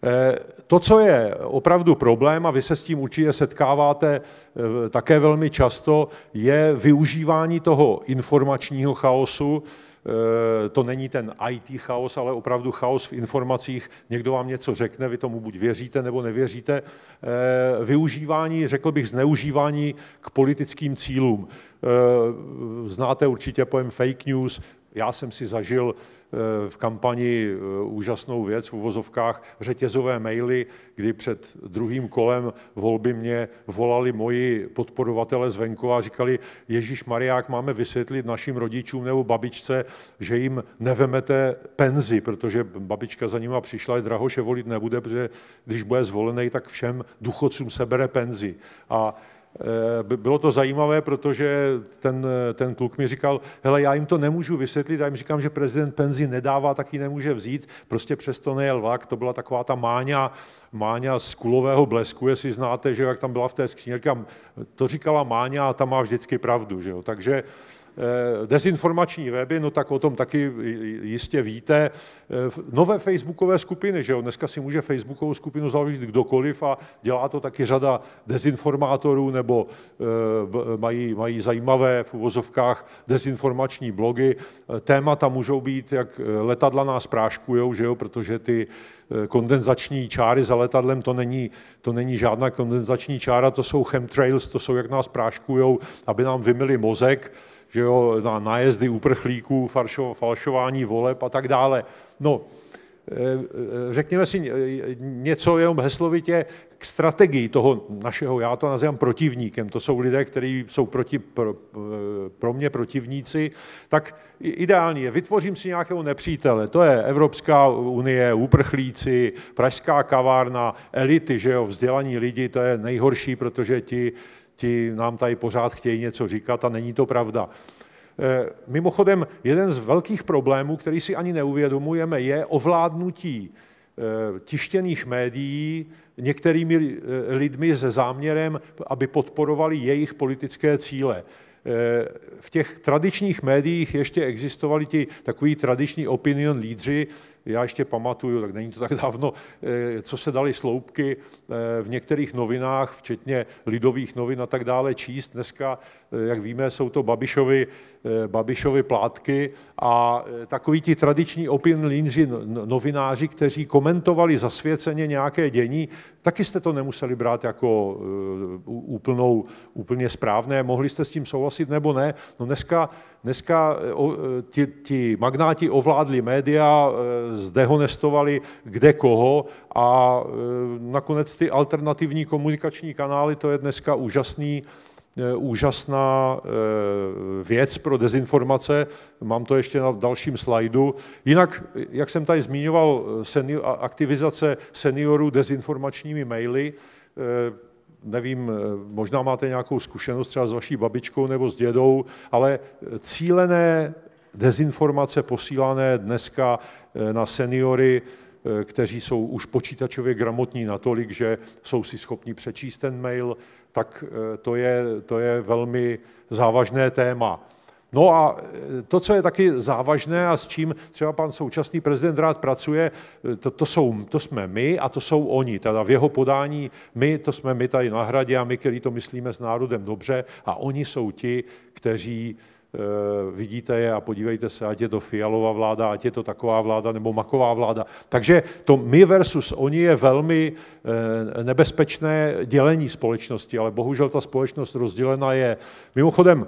Eh, to, co je opravdu problém, a vy se s tím určitě setkáváte eh, také velmi často, je využívání toho informačního chaosu, eh, to není ten IT chaos, ale opravdu chaos v informacích. Někdo vám něco řekne, vy tomu buď věříte nebo nevěříte. Využívání, řekl bych, zneužívání k politickým cílům. Znáte určitě pojem fake news. Já jsem si zažil Eh, v kampani eh, úžasnou věc v uvozovkách řetězové maily, kdy před druhým kolem volby mě volali moji podporovatele z a říkali, Ježíš Mariák, máme vysvětlit našim rodičům nebo babičce, že jim nevemete penzi, protože babička za nima přišla, drahoše volit nebude, protože když bude zvolený, tak všem důchodcům sebere penzi. A Eh, bylo to zajímavé, protože ten, ten kluk mi říkal, hele, já jim to nemůžu vysvětlit, já jim říkám, že prezident penzi nedává, tak ji nemůže vzít, prostě přesto nejel vlak, to byla taková ta máňa, máňa z kulového blesku, jestli znáte, že jak tam byla v té skříně, říkám, to říkala máňa a ta má vždycky pravdu, že jo? takže Eh, dezinformační weby, no tak o tom taky jistě víte. Eh, nové facebookové skupiny, že jo, dneska si může facebookovou skupinu založit kdokoliv a dělá to taky řada dezinformátorů nebo eh, mají, mají zajímavé v uvozovkách dezinformační blogy. Témata můžou být, jak letadla nás práškujou, že jo, protože ty kondenzační čáry za letadlem, to není, to není žádná kondenzační čára, to jsou chemtrails, to jsou, jak nás práškujou, aby nám vymili mozek že jo, na nájezdy uprchlíků, faršo, falšování voleb a tak dále. No, e, e, řekněme si něco jenom heslovitě k strategii toho našeho, já to nazývám protivníkem, to jsou lidé, kteří jsou proti, pro, e, pro mě protivníci, tak ideální je, vytvořím si nějakého nepřítele, to je Evropská unie, uprchlíci, pražská kavárna, elity, že jo, vzdělaní lidi, to je nejhorší, protože ti ti nám tady pořád chtějí něco říkat a není to pravda. Eh, mimochodem, jeden z velkých problémů, který si ani neuvědomujeme, je ovládnutí eh, tištěných médií některými eh, lidmi se záměrem, aby podporovali jejich politické cíle. V těch tradičních médiích ještě existovali ti takový tradiční opinion lídři, já ještě pamatuju, tak není to tak dávno, eh, co se dali sloupky eh, v některých novinách, včetně lidových novin a tak dále, číst. Dneska jak víme, jsou to Babišovi, eh, Babišovi plátky a eh, takový ti tradiční opin leadři, no, no, novináři, kteří komentovali zasvěceně nějaké dění, taky jste to nemuseli brát jako eh, úplnou, úplně správné, mohli jste s tím souhlasit nebo ne. No dneska, dneska ti, ti magnáti ovládli média, zdehonestovali kde koho a nakonec ty alternativní komunikační kanály, to je dneska úžasný, Eh, úžasná eh, věc pro dezinformace. Mám to ještě na dalším slajdu. Jinak, jak jsem tady zmiňoval, senior, aktivizace seniorů dezinformačními maily, eh, nevím, možná máte nějakou zkušenost třeba s vaší babičkou nebo s dědou, ale cílené dezinformace posílané dneska na seniory, kteří jsou už počítačově gramotní natolik, že jsou si schopni přečíst ten mail, tak eh, to je, to je velmi závažné téma. No a eh, to, co je taky závažné a s čím třeba pan současný prezident rád pracuje, eh, to, to, jsou, to jsme my a to jsou oni. Teda v jeho podání my, to jsme my tady na hradě a my, který to myslíme s národem dobře a oni jsou ti, kteří Eh, vidíte je a podívejte se, ať je to fialová vláda, ať je to taková vláda nebo maková vláda. Takže to my versus oni je velmi eh, nebezpečné dělení společnosti, ale bohužel ta společnost rozdělena je. Mimochodem,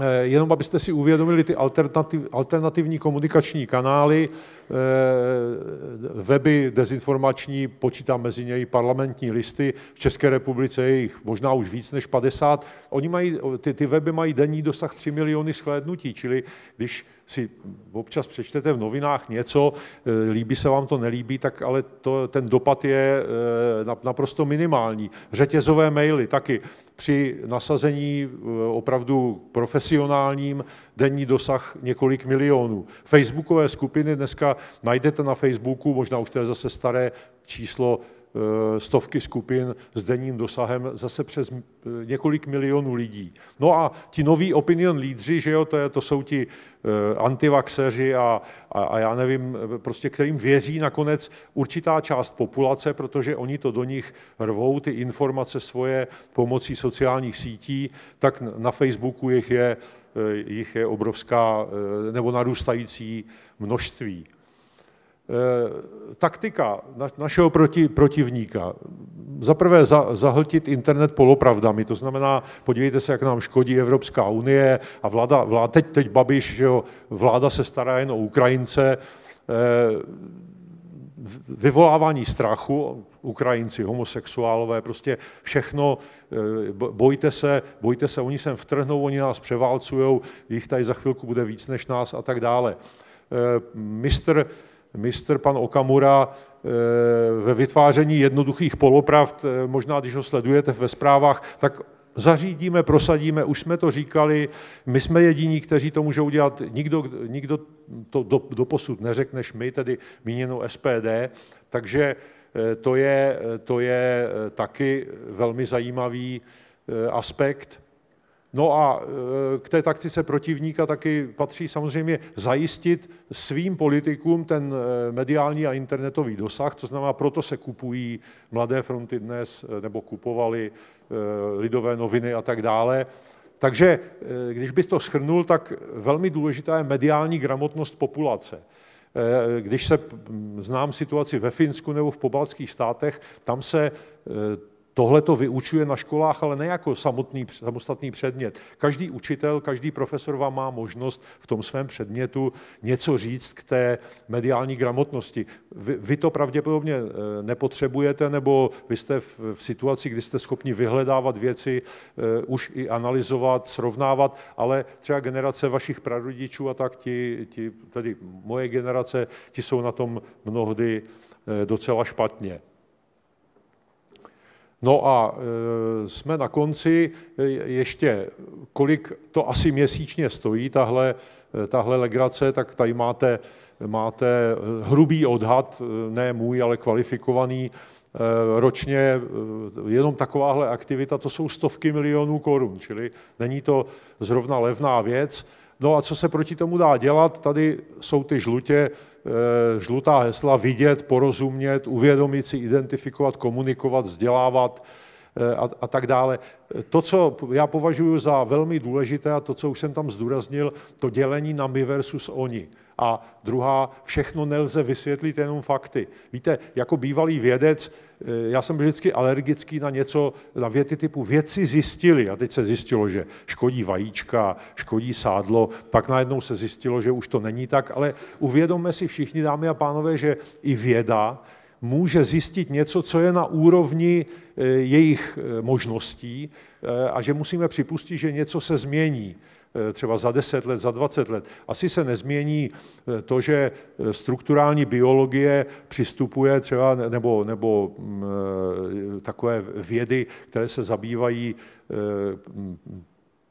Eh, jenom abyste si uvědomili ty alternativ, alternativní komunikační kanály, eh, weby dezinformační, počítám mezi něj parlamentní listy, v České republice je jich možná už víc než 50. Oni mají, ty, ty weby mají denní dosah 3 miliony shlédnutí, čili když si občas přečtete v novinách něco, eh, líbí se vám to, nelíbí, tak ale to, ten dopad je naprosto minimální. Řetězové maily taky při nasazení eh, opravdu profesionálním denní dosah několik milionů. Facebookové skupiny dneska najdete na Facebooku, možná už to je zase staré číslo Eh, stovky skupin s denním dosahem zase přes eh, několik milionů lidí. No a ti noví opinion lídři, že jo, to, je, to jsou ti eh, antivaxeři a, a, a já nevím, prostě kterým věří nakonec určitá část populace, protože oni to do nich rvou, ty informace svoje pomocí sociálních sítí, tak na Facebooku jich je, jich je obrovská nebo narůstající množství. Eh, taktika našeho proti, protivníka. Za prvé za, zahltit internet polopravdami, to znamená, podívejte se, jak nám škodí Evropská unie a vláda, vláda teď, teď Babiš, že jo, vláda se stará jen o Ukrajince, eh, vyvolávání strachu, Ukrajinci, homosexuálové, prostě všechno, eh, bojte se, bojte se, oni sem vtrhnou, oni nás převálcují, jich tady za chvilku bude víc než nás a tak dále. Mistr mistr pan Okamura eh, ve vytváření jednoduchých polopravd, eh, možná když ho sledujete ve zprávách, tak zařídíme, prosadíme, už jsme to říkali, my jsme jediní, kteří to můžou dělat, nikdo, nikdo to do, do posud neřekne, než my, tedy míněno SPD, takže eh, to je, to je taky velmi zajímavý aspekt. No a eh, k té taktice protivníka taky patří samozřejmě zajistit svým politikům ten eh, mediální a internetový dosah, to znamená, proto se kupují Mladé fronty dnes, eh, nebo kupovali lidové noviny a tak dále. Takže když bych to schrnul, tak velmi důležitá je mediální gramotnost populace. Když se mm, znám situaci ve Finsku nebo v pobaltských státech, tam se Tohle to vyučuje na školách, ale ne jako samotný, samostatný předmět. Každý učitel, každý profesor vám má možnost v tom svém předmětu něco říct k té mediální gramotnosti. Vy, vy to pravděpodobně eh, nepotřebujete, nebo vy jste v, v situaci, kdy jste schopni vyhledávat věci, eh, už i analyzovat, srovnávat, ale třeba generace vašich prarodičů a tak, ti, ti, tedy moje generace, ti jsou na tom mnohdy eh, docela špatně. No a e, jsme na konci e, ještě, kolik to asi měsíčně stojí, tahle, e, tahle legrace, tak tady máte, máte e, hrubý odhad, ne můj, ale kvalifikovaný, ročně jenom takováhle aktivita, to jsou stovky milionů korun, čili není to zrovna levná věc. No a co se proti tomu dá dělat? Tady jsou ty žlutě, Eh, žlutá hesla vidět, porozumět, uvědomit si, identifikovat, komunikovat, vzdělávat eh, a, a tak dále. To, co já považuji za velmi důležité a to, co už jsem tam zdůraznil, to dělení na my versus oni a druhá, všechno nelze vysvětlit jenom fakty. Víte, jako bývalý vědec, eh, já jsem vždycky alergický na něco, na věty typu věci zjistili a teď se zjistilo, že škodí vajíčka, škodí sádlo, pak najednou se zjistilo, že už to není tak, ale uvědomme si všichni, dámy a pánové, že i věda může zjistit něco, co je na úrovni eh, jejich eh, možností a že musíme připustit, že něco se změní. Eh, třeba za 10 let, za 20 let. Asi se nezmění eh, to, že eh, strukturální biologie přistupuje třeba, nebo, nebo mm, takové vědy, které se zabývají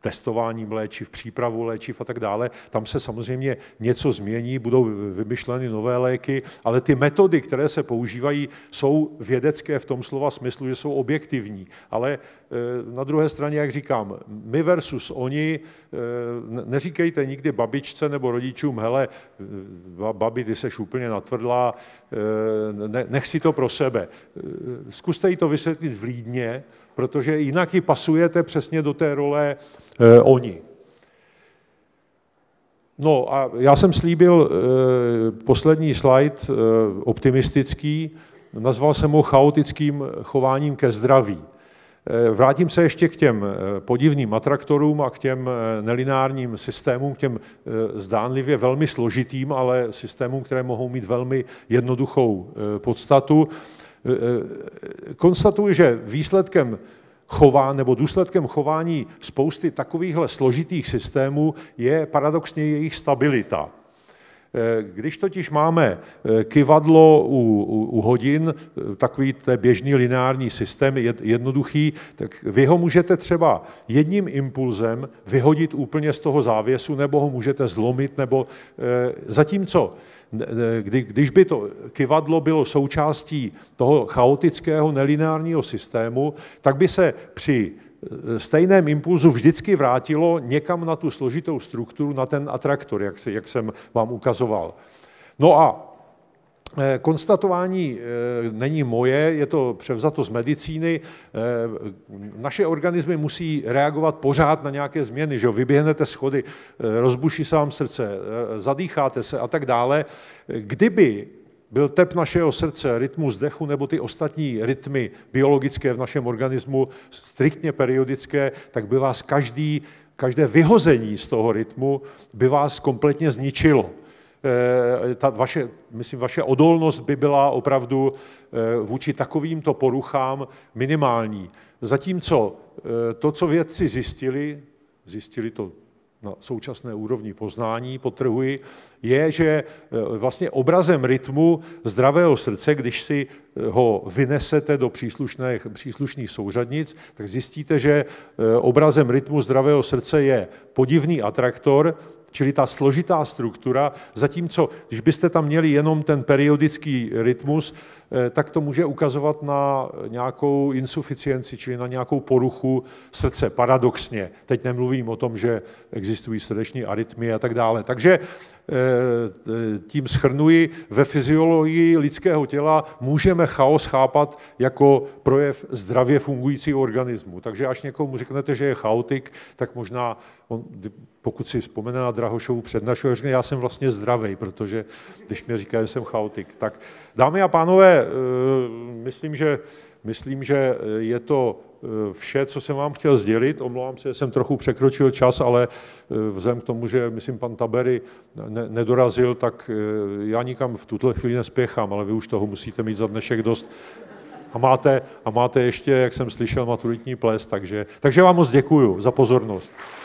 testováním léčiv, přípravu léčiv a tak dále. Tam se samozřejmě něco změní, budou vymyšleny nové léky, ale ty metody, které se používají, jsou vědecké v tom slova smyslu, že jsou objektivní. Ale e, na druhé straně, jak říkám, my versus oni, e, neříkejte nikdy babičce nebo rodičům, hele, babi, ty seš úplně natvrdlá, e, nech si to pro sebe. Zkuste jí to vysvětlit lídně, protože jinak ji pasujete přesně do té role eh, oni. No a já jsem slíbil eh, poslední slide eh, optimistický, nazval jsem ho chaotickým chováním ke zdraví. Eh, vrátím se ještě k těm eh, podivným atraktorům a k těm eh, nelinárním systémům, k těm zdánlivě velmi složitým, ale systémům, které mohou mít velmi jednoduchou podstatu. Konstatuji, že výsledkem chová, nebo důsledkem chování spousty takovýchhle složitých systémů je paradoxně jejich stabilita. Eh, když totiž máme eh, kivadlo u, u, u hodin, eh, takový to je běžný lineární systém, jednoduchý, tak vy ho můžete třeba jedním impulzem vyhodit úplně z toho závěsu, nebo ho můžete zlomit, nebo zatímco kdy, když by to kivadlo bylo součástí toho chaotického nelineárního systému, tak by se při E, stejném impulzu vždycky vrátilo někam na tu složitou strukturu, na ten atraktor, jak, se, jak jsem vám ukazoval. No a e, Konstatování e, není moje, je to převzato z medicíny. Naše organismy musí reagovat pořád na nějaké změny, že jo? vyběhnete schody, rozbuší se vám srdce, zadýcháte se a tak dále. Kdyby byl tep našeho srdce, rytmus dechu nebo ty ostatní rytmy biologické v našem organismu, striktně periodické, tak by vás každý, každé vyhození z toho rytmu by vás kompletně zničilo. Eh, ta vaše, myslím, vaše odolnost by byla opravdu eh, vůči takovýmto poruchám minimální. Zatímco eh, to, co vědci zjistili, zjistili to na současné úrovni poznání, potrhuji, je, že e, vlastně obrazem rytmu zdravého srdce, když si e, ho vynesete do příslušných, příslušných souřadnic, tak zjistíte, že e, obrazem rytmu zdravého srdce je podivný atraktor, čili ta složitá struktura, zatímco když byste tam měli jenom ten periodický rytmus, eh, tak to může ukazovat na nějakou insuficienci, čili na nějakou poruchu srdce, paradoxně. Teď nemluvím o tom, že existují srdeční arytmie a tak dále. Takže Eh, tím schrnuji, ve fyziologii lidského těla můžeme chaos chápat jako projev zdravě fungujícího organismu. Takže až někomu řeknete, že je chaotik, tak možná, on, pokud si vzpomene na Drahošovu přednášku, řekne, já jsem vlastně zdravý, protože když mi říká, že jsem chaotik. Tak dámy a pánové, eh, myslím, že, myslím, že je to Eh, vše, co jsem vám chtěl sdělit. Omlouvám se, že jsem trochu překročil čas, ale eh, vzhledem k tomu, že myslím pan Tabery ne- nedorazil, tak eh, já nikam v tuto chvíli nespěchám, ale vy už toho musíte mít za dnešek dost. A máte, a máte ještě, jak jsem slyšel, maturitní ples, takže, takže vám moc děkuji za pozornost.